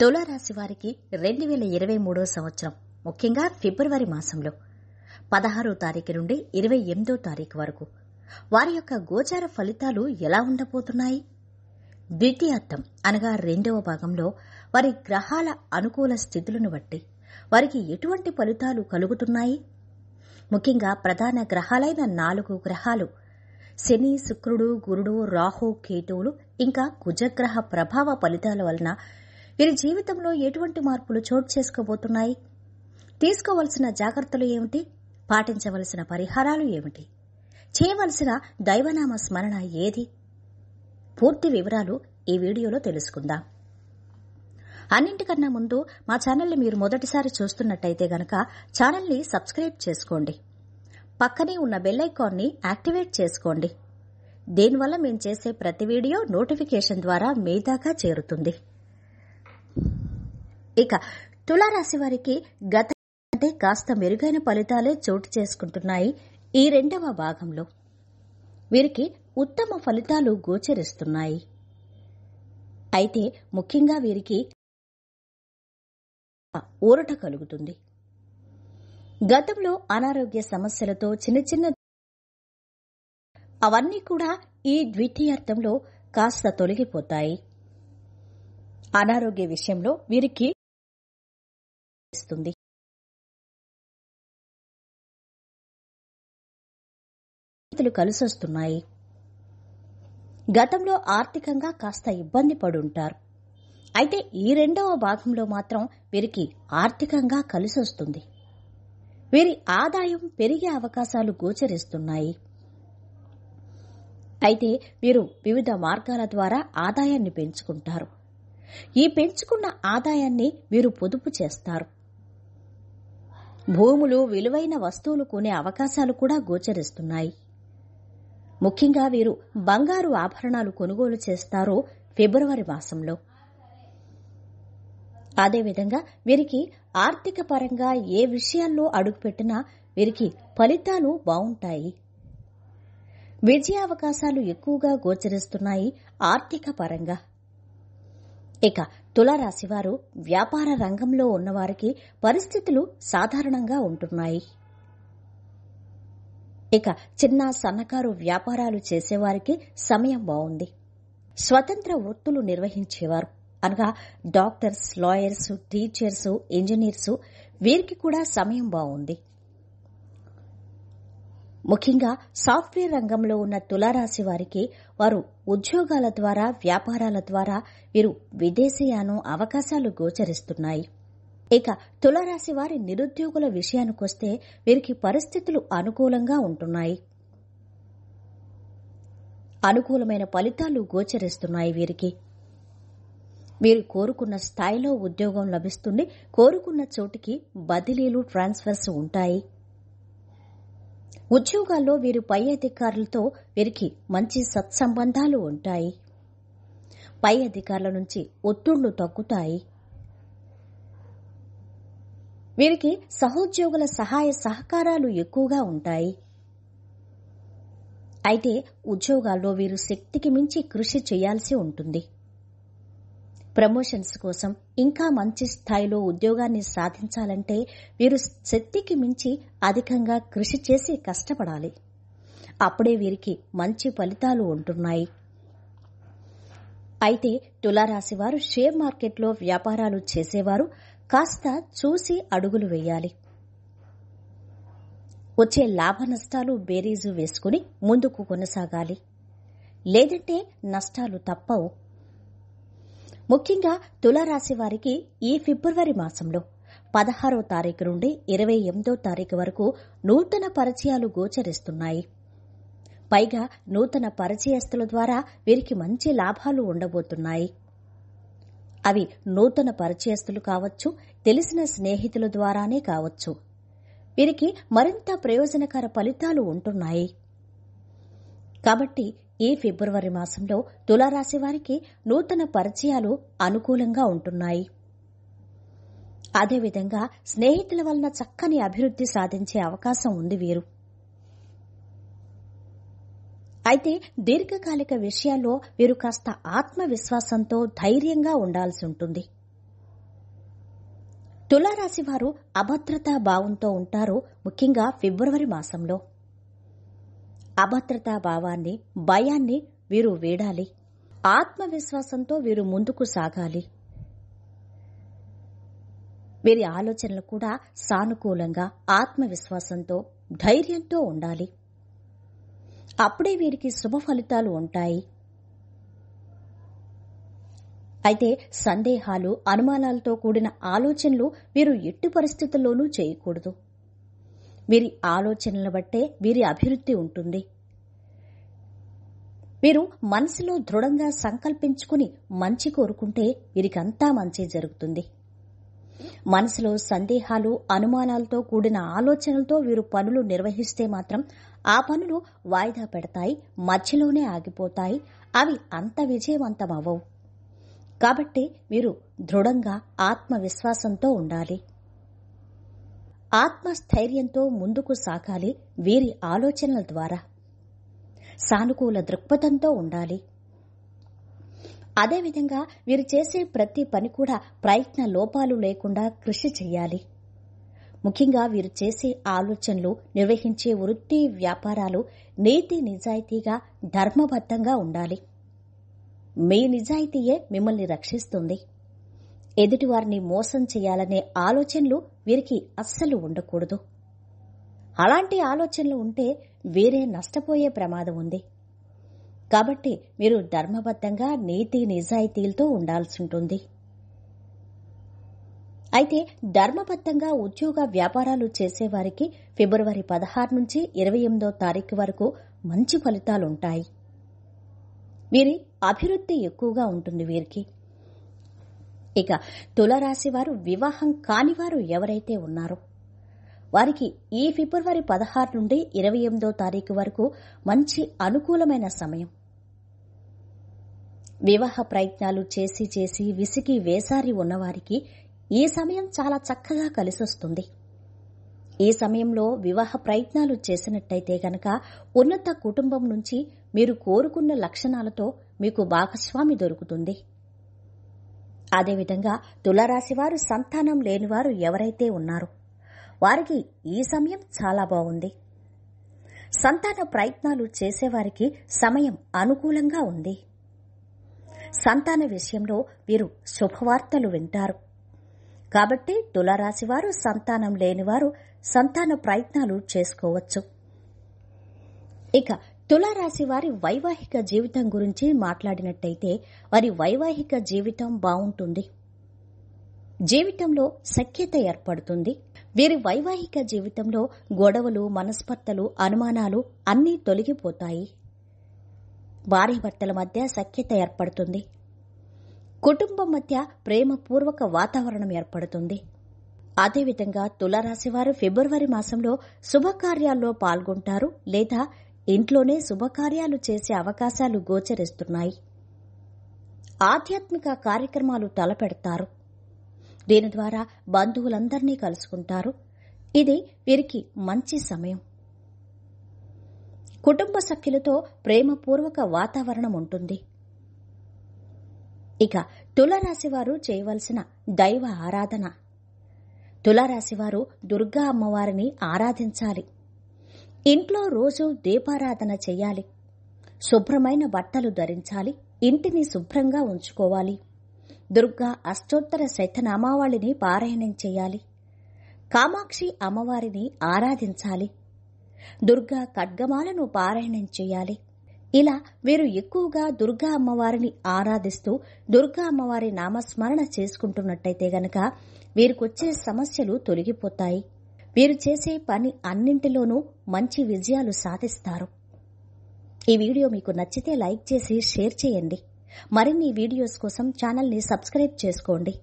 తులారాశి వారికి రెండు వేల ఇరవై మూడో సంవత్సరం ముఖ్యంగా ఫిబ్రవరి మాసంలో పదహారో తారీఖు నుండి ఇరవై ఎనిమిదో తారీఖు వరకు వారి యొక్క గోచార ఫలితాలు ఎలా ఉండబోతున్నాయి ద్వితీయార్థం అనగా రెండవ భాగంలో వారి గ్రహాల అనుకూల స్థితులను బట్టి వారికి ఎటువంటి ఫలితాలు కలుగుతున్నాయి ముఖ్యంగా ప్రధాన గ్రహాలైన నాలుగు గ్రహాలు శని శుక్రుడు గురుడు రాహు కేతువులు ఇంకా కుజగ్రహ ప్రభావ ఫలితాల వలన వీరి జీవితంలో ఎటువంటి మార్పులు చోటు చేసుకోబోతున్నాయి తీసుకోవలసిన జాగ్రత్తలు ఏమిటి పాటించవలసిన పరిహారాలు ఏమిటి చేయవలసిన దైవనామ స్మరణ ఏది పూర్తి వివరాలు ఈ వీడియోలో తెలుసుకుందాం అన్నింటికన్నా ముందు మా ఛానల్ని మీరు మొదటిసారి చూస్తున్నట్టయితే గనక ఛానల్ని సబ్స్క్రైబ్ చేసుకోండి పక్కనే ఉన్న బెల్ ఐకాన్ని యాక్టివేట్ చేసుకోండి దీనివల్ల మేము చేసే ప్రతి వీడియో నోటిఫికేషన్ ద్వారా మీ దాకా చేరుతుంది ఇక తులారాశి వారికి గత అంటే కాస్త మెరుగైన ఫలితాలే చోటు చేసుకుంటున్నాయి ఈ రెండవ భాగంలో వీరికి ఉత్తమ ఫలితాలు గోచరిస్తున్నాయి అయితే ముఖ్యంగా వీరికి ఊరట కలుగుతుంది గతంలో అనారోగ్య సమస్యలతో చిన్న చిన్న అవన్నీ కూడా ఈ ద్వితీయార్థంలో కాస్త తొలగిపోతాయి అనారోగ్య విషయంలో వీరికి ఇస్తుంది కలిసొస్తున్నాయి గతంలో ఆర్థికంగా కాస్త ఇబ్బంది పడుంటారు అయితే ఈ రెండవ భాగంలో మాత్రం వీరికి ఆర్థికంగా కలిసొస్తుంది వీరి ఆదాయం పెరిగే అవకాశాలు గోచరిస్తున్నాయి అయితే వీరు వివిధ మార్గాల ద్వారా ఆదాయాన్ని పెంచుకుంటారు ఈ పెంచుకున్న ఆదాయాన్ని వీరు పొదుపు చేస్తారు భూములు విలువైన వస్తువులు కొనే అవకాశాలు కూడా గోచరిస్తున్నాయి ముఖ్యంగా వీరు బంగారు ఆభరణాలు కొనుగోలు చేస్తారు ఫిబ్రవరి మాసంలో అదేవిధంగా వీరికి ఆర్థిక పరంగా ఏ విషయాల్లో అడుగుపెట్టినా వీరికి ఫలితాలు బాగుంటాయి విజయావకాశాలు అవకాశాలు ఎక్కువగా గోచరిస్తున్నాయి ఆర్థిక పరంగా ఇక తులారాశివారు వ్యాపార రంగంలో ఉన్నవారికి పరిస్థితులు సాధారణంగా ఉంటున్నాయి ఇక చిన్న సన్నకారు వ్యాపారాలు చేసేవారికి సమయం బాగుంది స్వతంత్ర వృత్తులు నిర్వహించేవారు అనగా డాక్టర్స్ లాయర్స్ టీచర్స్ ఇంజనీర్స్ వీరికి కూడా సమయం బాగుంది ముఖ్యంగా సాఫ్ట్వేర్ రంగంలో ఉన్న తులారాశి వారికి వారు ఉద్యోగాల ద్వారా వ్యాపారాల ద్వారా వీరు విదేశీయాను అవకాశాలు గోచరిస్తున్నాయి ఇక తులరాశి వారి నిరుద్యోగుల విషయానికొస్తే వీరికి పరిస్థితులు అనుకూలంగా ఉంటున్నాయి అనుకూలమైన ఫలితాలు గోచరిస్తున్నాయి వీరికి వీరు కోరుకున్న స్థాయిలో ఉద్యోగం లభిస్తుంది కోరుకున్న చోటికి బదిలీలు ట్రాన్స్ఫర్స్ ఉంటాయి ఉద్యోగాల్లో వీరు పై అధికారులతో వీరికి మంచి సత్సంబంధాలు ఉంటాయి పై అధికారుల నుంచి ఒత్తుళ్లు తగ్గుతాయి వీరికి సహోద్యోగుల సహాయ సహకారాలు ఎక్కువగా ఉంటాయి అయితే ఉద్యోగాల్లో వీరు శక్తికి మించి కృషి చేయాల్సి ఉంటుంది ప్రమోషన్స్ కోసం ఇంకా మంచి స్థాయిలో ఉద్యోగాన్ని సాధించాలంటే వీరు శక్తికి మించి అధికంగా కృషి చేసి కష్టపడాలి అప్పుడే వీరికి మంచి ఫలితాలు ఉంటున్నాయి అయితే తులారాశివారు షేర్ మార్కెట్లో వ్యాపారాలు చేసేవారు కాస్త చూసి అడుగులు వేయాలి వచ్చే లాభ నష్టాలు బేరీజు వేసుకుని ముందుకు కొనసాగాలి లేదంటే నష్టాలు తప్పవు ముఖ్యంగా తులారాశి వారికి ఈ ఫిబ్రవరి మాసంలో పదహారో తారీఖు నుండి ఇరవై ఎనిమిదో తారీఖు వరకు నూతన పరిచయాలు గోచరిస్తున్నాయి పైగా నూతన పరిచయస్తుల ద్వారా వీరికి మంచి లాభాలు ఉండబోతున్నాయి అవి నూతన పరిచయస్తులు కావచ్చు తెలిసిన స్నేహితుల ద్వారానే కావచ్చు వీరికి మరింత ప్రయోజనకర ఫలితాలు ఉంటున్నాయి కాబట్టి ఈ ఫిబ్రవరి మాసంలో తులారాశి వారికి నూతన పరిచయాలు అనుకూలంగా ఉంటున్నాయి అదేవిధంగా స్నేహితుల వలన చక్కని అభివృద్ధి సాధించే అవకాశం ఉంది వీరు అయితే దీర్ఘకాలిక విషయాల్లో వీరు కాస్త ఆత్మవిశ్వాసంతో ధైర్యంగా ఉండాల్సి ఉంటుంది తులారాశి వారు అభద్రతా భావంతో ఉంటారు ముఖ్యంగా ఫిబ్రవరి మాసంలో అభద్రతా భావాన్ని భయాన్ని వీరు వీడాలి ఆత్మవిశ్వాసంతో వీరు ముందుకు సాగాలి వీరి ఆలోచనలు కూడా సానుకూలంగా ఆత్మవిశ్వాసంతో ధైర్యంతో ఉండాలి అప్పుడే వీరికి శుభ ఫలితాలు ఉంటాయి అయితే సందేహాలు అనుమానాలతో కూడిన ఆలోచనలు వీరు ఎట్టి పరిస్థితుల్లోనూ చేయకూడదు వీరి ఆలోచనల బట్టే వీరి అభివృద్ధి ఉంటుంది వీరు మనసులో దృఢంగా సంకల్పించుకుని మంచి కోరుకుంటే వీరికంతా మంచి జరుగుతుంది మనసులో సందేహాలు అనుమానాలతో కూడిన ఆలోచనలతో వీరు పనులు నిర్వహిస్తే మాత్రం ఆ పనులు వాయిదా పెడతాయి మధ్యలోనే ఆగిపోతాయి అవి అంత విజయవంతం కాబట్టి మీరు దృఢంగా ఆత్మవిశ్వాసంతో ఉండాలి ఆత్మస్థైర్యంతో ముందుకు సాగాలి వీరి ఆలోచనల ద్వారా సానుకూల దృక్పథంతో ఉండాలి అదేవిధంగా వీరు చేసే ప్రతి పని కూడా ప్రయత్న లోపాలు లేకుండా కృషి చేయాలి ముఖ్యంగా వీరు చేసే ఆలోచనలు నిర్వహించే వృత్తి వ్యాపారాలు నీతి నిజాయితీగా ధర్మబద్ధంగా ఉండాలి మీ నిజాయితీయే మిమ్మల్ని రక్షిస్తుంది ఎదుటివారిని మోసం చేయాలనే ఆలోచనలు వీరికి అస్సలు ఉండకూడదు అలాంటి ఆలోచనలు ఉంటే వీరే నష్టపోయే ప్రమాదం ఉంది కాబట్టి మీరు ధర్మబద్ధంగా నీతి నిజాయితీలతో ఉండాల్సి ఉంటుంది అయితే ధర్మబద్ధంగా ఉద్యోగ వ్యాపారాలు చేసేవారికి ఫిబ్రవరి పదహారు నుంచి ఇరవై ఎనిమిదో తారీఖు వరకు మంచి ఫలితాలుంటాయి వీరి అభివృద్ధి ఎక్కువగా ఉంటుంది వీరికి ఇక తులరాశి వారు వివాహం కానివారు ఎవరైతే ఉన్నారో వారికి ఈ ఫిబ్రవరి పదహారు నుండి ఇరవై ఎనిమిదో తారీఖు వరకు మంచి అనుకూలమైన సమయం వివాహ ప్రయత్నాలు చేసి చేసి విసిగి వేసారి ఉన్నవారికి ఈ సమయం చాలా చక్కగా కలిసొస్తుంది ఈ సమయంలో వివాహ ప్రయత్నాలు చేసినట్టయితే గనక ఉన్నత కుటుంబం నుంచి మీరు కోరుకున్న లక్షణాలతో మీకు భాగస్వామి దొరుకుతుంది అదేవిధంగా తులారాశివారు సంతానం లేనివారు ఎవరైతే ఉన్నారో వారికి ఈ సమయం చాలా బాగుంది సంతాన ప్రయత్నాలు చేసేవారికి సమయం అనుకూలంగా ఉంది సంతాన విషయంలో వీరు శుభవార్తలు వింటారు కాబట్టి తులారాశివారు సంతానం లేనివారు సంతాన ప్రయత్నాలు చేసుకోవచ్చు ఇక తులారాశి వారి వైవాహిక జీవితం గురించి మాట్లాడినట్టయితే వారి వైవాహిక జీవితం బాగుంటుంది జీవితంలో సఖ్యత ఏర్పడుతుంది వీరి వైవాహిక జీవితంలో గొడవలు మనస్పర్తలు అనుమానాలు అన్నీ తొలగిపోతాయి భార్యభర్తల మధ్య సఖ్యత ఏర్పడుతుంది కుటుంబం మధ్య ప్రేమపూర్వక వాతావరణం ఏర్పడుతుంది అదేవిధంగా తులారాశి ఫిబ్రవరి మాసంలో శుభకార్యాల్లో పాల్గొంటారు లేదా ఇంట్లోనే శుభకార్యాలు చేసే అవకాశాలు గోచరిస్తున్నాయి ఆధ్యాత్మిక కార్యక్రమాలు తలపెడతారు దీని ద్వారా బంధువులందరినీ కలుసుకుంటారు ఇది వీరికి మంచి సమయం కుటుంబ సభ్యులతో ప్రేమపూర్వక వాతావరణం ఉంటుంది ఇక తులరాశివారు చేయవలసిన దైవ ఆరాధన తులారాశివారు దుర్గా అమ్మవారిని ఆరాధించాలి ఇంట్లో రోజూ దీపారాధన చెయ్యాలి శుభ్రమైన బట్టలు ధరించాలి ఇంటిని శుభ్రంగా ఉంచుకోవాలి దుర్గా అష్టోత్తర శతనామావళిని పారాయణం చేయాలి కామాక్షి అమ్మవారిని ఆరాధించాలి దుర్గా ఖడ్గమాలను పారాయణం చేయాలి ఇలా వీరు ఎక్కువగా దుర్గా అమ్మవారిని ఆరాధిస్తూ దుర్గా అమ్మవారి నామస్మరణ చేసుకుంటున్నట్టయితే గనక వీరికొచ్చే సమస్యలు తొలగిపోతాయి మీరు చేసే పని అన్నింటిలోనూ మంచి విజయాలు సాధిస్తారు ఈ వీడియో మీకు నచ్చితే లైక్ చేసి షేర్ చేయండి మరిన్ని వీడియోస్ కోసం ఛానల్ని సబ్స్క్రైబ్ చేసుకోండి